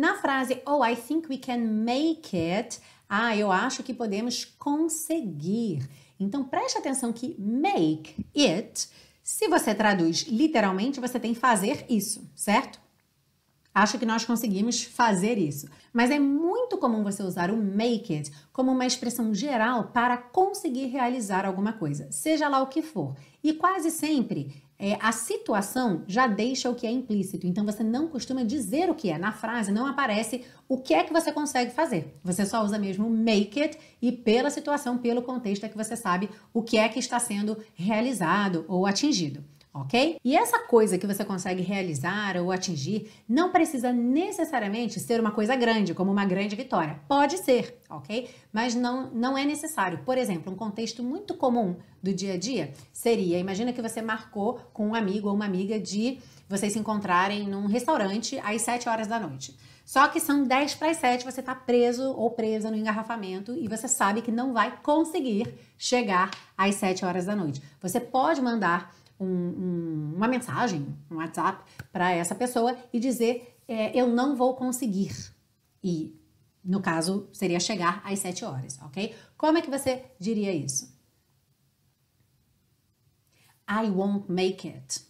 Na frase Oh, I think we can make it. Ah, eu acho que podemos conseguir. Então preste atenção que make it, se você traduz literalmente, você tem fazer isso, certo? Acho que nós conseguimos fazer isso. Mas é muito comum você usar o make it como uma expressão geral para conseguir realizar alguma coisa, seja lá o que for. E quase sempre é, a situação já deixa o que é implícito. Então você não costuma dizer o que é. Na frase não aparece o que é que você consegue fazer. Você só usa mesmo make it e pela situação, pelo contexto é que você sabe o que é que está sendo realizado ou atingido ok? E essa coisa que você consegue realizar ou atingir não precisa necessariamente ser uma coisa grande, como uma grande vitória. Pode ser, ok? Mas não, não é necessário. Por exemplo, um contexto muito comum do dia a dia seria: imagina que você marcou com um amigo ou uma amiga de vocês se encontrarem num restaurante às 7 horas da noite. Só que são 10 para as 7, você está preso ou presa no engarrafamento e você sabe que não vai conseguir chegar às 7 horas da noite. Você pode mandar um, um, uma mensagem, um WhatsApp para essa pessoa e dizer é, eu não vou conseguir. E no caso seria chegar às 7 horas, ok? Como é que você diria isso? I won't make it.